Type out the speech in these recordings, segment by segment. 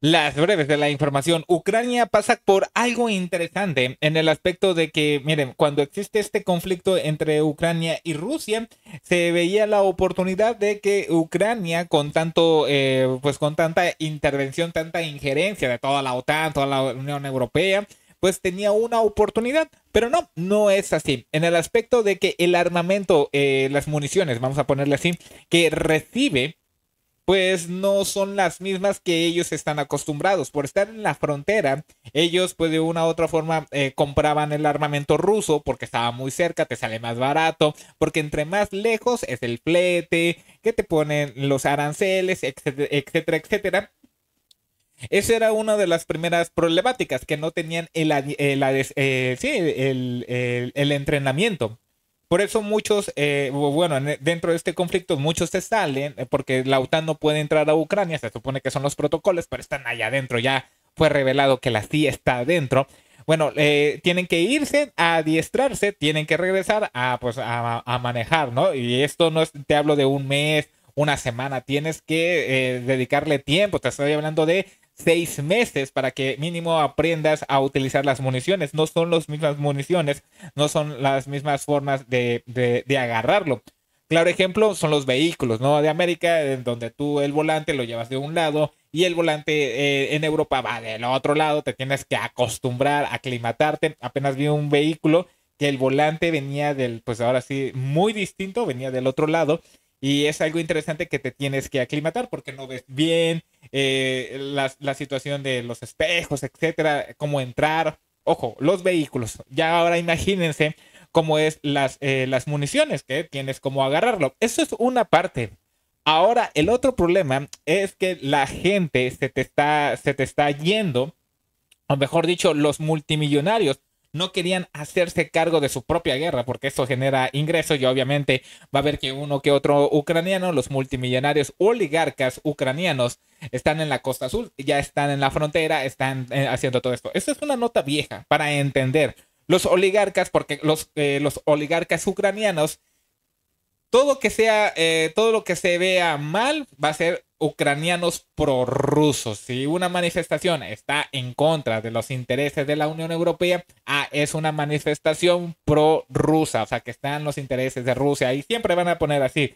Las breves de la información. Ucrania pasa por algo interesante en el aspecto de que, miren, cuando existe este conflicto entre Ucrania y Rusia, se veía la oportunidad de que Ucrania, con tanto, eh, pues con tanta intervención, tanta injerencia de toda la OTAN, toda la Unión Europea, pues tenía una oportunidad. Pero no, no es así. En el aspecto de que el armamento, eh, las municiones, vamos a ponerle así, que recibe pues no son las mismas que ellos están acostumbrados. Por estar en la frontera, ellos pues de una u otra forma eh, compraban el armamento ruso porque estaba muy cerca, te sale más barato, porque entre más lejos es el flete, que te ponen los aranceles, etcétera, etcétera, Esa era una de las primeras problemáticas, que no tenían el eh, entrenamiento. Por eso muchos, eh, bueno, e, dentro de este conflicto muchos se salen eh, porque la OTAN no puede entrar a Ucrania, se supone que son los protocolos, pero están allá adentro, ya fue revelado que la CIA está adentro. Bueno, eh, tienen que irse a adiestrarse, tienen que regresar pues, a, a, manejar, ¿no? Y esto no es, te hablo de un mes, una semana, tienes que dedicarle tiempo, te estoy hablando de seis meses para que mínimo aprendas a utilizar las municiones. No son las mismas municiones, no son las mismas formas de, de, agarrarlo. Claro ejemplo son los vehículos, ¿no? De América, en donde tú el volante lo llevas de un lado y el volante eh, en Europa va del otro lado, te tienes que acostumbrar, a aclimatarte. Apenas vi un vehículo que el volante venía del, pues ahora sí, muy distinto, venía del otro lado y es algo interesante que te tienes que aclimatar porque no ves bien eh, la, situación de los espejos, etcétera, cómo entrar. Ojo, los vehículos. Ya ahora imagínense cómo es las, eh, las municiones que tienes cómo agarrarlo. Eso es una parte. Ahora, el otro problema es que la gente se te está, se te está yendo, o mejor dicho, los multimillonarios no querían hacerse cargo de su propia guerra porque eso genera ingresos y obviamente va a haber que uno que otro ucraniano, los multimillonarios oligarcas ucranianos están en la costa azul, ya están en la frontera, están eh, haciendo todo esto. esto es una nota vieja para entender. Los oligarcas, porque los, eh, los oligarcas ucranianos todo que sea, eh, todo lo que se vea mal va a ser ucranianos prorrusos. Si una manifestación está en contra de los intereses de la Unión Europea, ah, es una manifestación prorrusa, o sea, que están los intereses de Rusia y siempre van a poner así.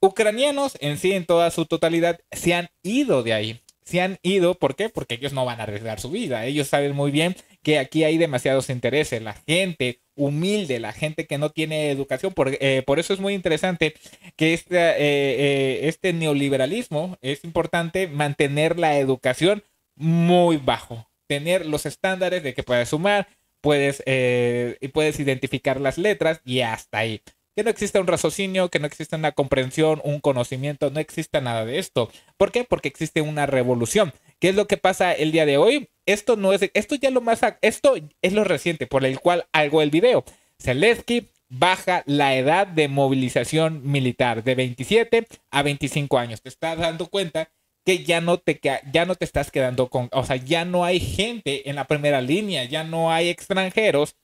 Ucranianos en sí, en toda su totalidad, se han ido de ahí. Se han ido, ¿por qué? Porque ellos no van a arriesgar su vida. Ellos saben muy bien que aquí hay demasiados intereses. La gente humilde, la gente que no tiene educación. Por, eh, por eso es muy interesante que este, eh, eh, este neoliberalismo es importante mantener la educación muy bajo, tener los estándares de que puedes sumar, puedes, eh, puedes identificar las letras y hasta ahí. Que no exista un raciocinio, que no exista una comprensión, un conocimiento, no exista nada de esto. ¿Por qué? Porque existe una revolución. ¿Qué es lo que pasa el día de hoy? Esto no es, esto ya lo más, esto es lo reciente por el cual hago el video. Zelensky baja la edad de movilización militar de 27 a 25 años. Te estás dando cuenta que ya no te ya no te estás quedando con, o sea, ya no hay gente en la primera línea, ya no hay extranjeros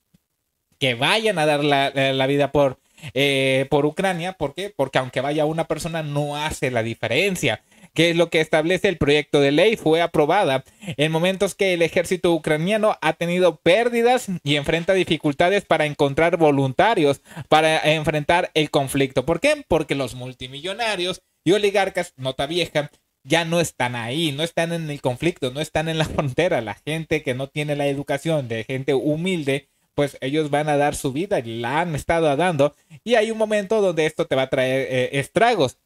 que vayan a dar la, vida por, eh, por Ucrania, ¿por qué? Porque aunque vaya una persona no hace la diferencia que es lo que establece el proyecto de ley, fue aprobada en momentos que el ejército ucraniano ha tenido pérdidas y enfrenta dificultades para encontrar voluntarios para enfrentar el conflicto. ¿Por qué? Porque los multimillonarios y oligarcas, nota vieja, ya no están ahí, no están en el conflicto, no están en la frontera. La gente que no tiene la educación, de gente humilde, pues ellos van a dar su vida y la han estado dando. Y hay un momento donde esto te va a traer eh, estragos.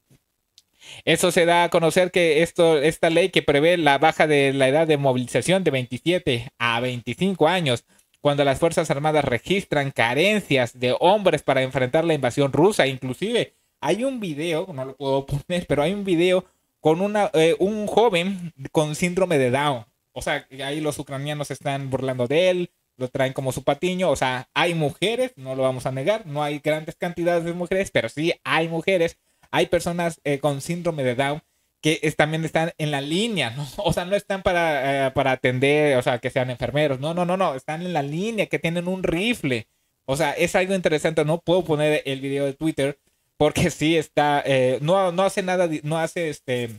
Eso se da a conocer que esto, esta ley que prevé la baja de la edad de movilización de 27 a 25 años, cuando las Fuerzas Armadas registran carencias de hombres para enfrentar la invasión rusa. Inclusive hay un video, no lo puedo poner, pero hay un video con una, eh, un joven con síndrome de Down. O sea, ahí los ucranianos están burlando de él, lo traen como su patiño. O sea, hay mujeres, no lo vamos a negar, no hay grandes cantidades de mujeres, pero sí hay mujeres hay personas eh, con síndrome de Down que también están en la línea, ¿no? O sea, no están eh, para, atender, o sea, que sean enfermeros. No, no, no, no, están en la línea, que tienen un rifle. O sea, es algo interesante. No puedo poner el video de Twitter porque sí está, eh, no, no hace nada, no hace este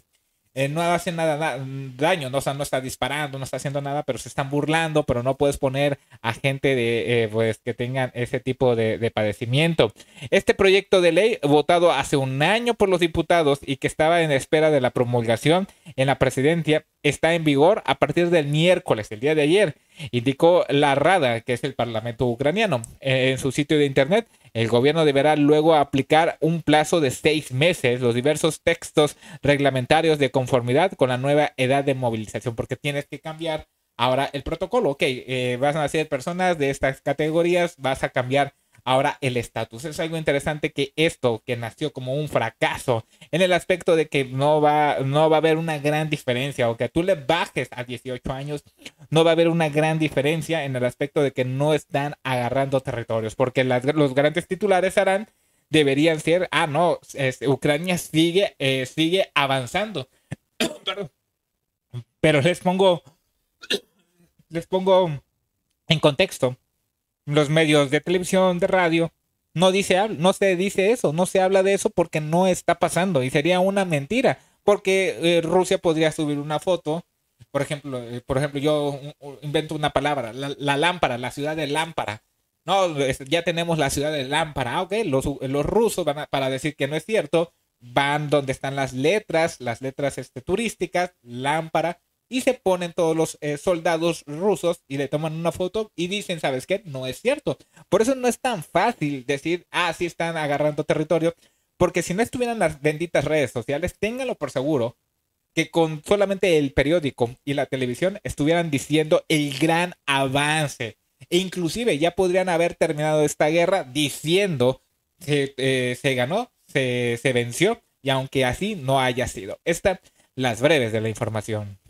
eh, no hace nada mm, daño, ¿no? no está disparando, no está haciendo nada, pero se están burlando, pero no puedes poner a gente de, eh, pues, que tengan ese tipo de, padecimiento. Este proyecto de ley, votado hace un año por los diputados y que estaba en espera de la promulgación en la presidencia, está en vigor a partir del miércoles, el día de ayer, indicó la Rada, que es el Parlamento ucraniano, eh, en su sitio de internet. El gobierno deberá luego aplicar un plazo de seis meses los diversos textos reglamentarios de conformidad con la nueva edad de movilización, porque tienes que cambiar ahora el protocolo. Ok, eh, vas a ser personas de estas categorías, vas a cambiar Ahora, el estatus es algo interesante que esto, que nació como un fracaso, en el aspecto de que no va, no va a haber una gran diferencia, o que tú le bajes a 18 años, no va a haber una gran diferencia en el aspecto de que no están agarrando territorios, porque los grandes titulares harán deberían ser, ah, no, Ucrania sigue, eh, sigue avanzando. Pero les pongo, les pongo en contexto los medios de televisión, de radio, no dice, no se dice eso, no se habla de eso porque no está pasando y sería una mentira, porque eh, Rusia podría subir una foto, por ejemplo, eh, por ejemplo, yo invento una palabra, la, lámpara, la ciudad de lámpara. No, ya tenemos la ciudad de lámpara, ah, ok, los, rusos van a, para decir que no es cierto, van donde están las letras, las letras este, turísticas, lámpara, y se ponen todos los eh, soldados rusos y le toman una foto y dicen, ¿sabes qué? No es cierto. Por eso no es tan fácil decir, ah, sí están agarrando territorio, porque si no estuvieran las benditas redes sociales, ténganlo por seguro que con solamente el periódico y la televisión estuvieran diciendo el gran avance. E inclusive ya podrían haber terminado esta guerra diciendo que eh, se ganó, se, venció, y aunque así no haya sido. Estas las breves de la información.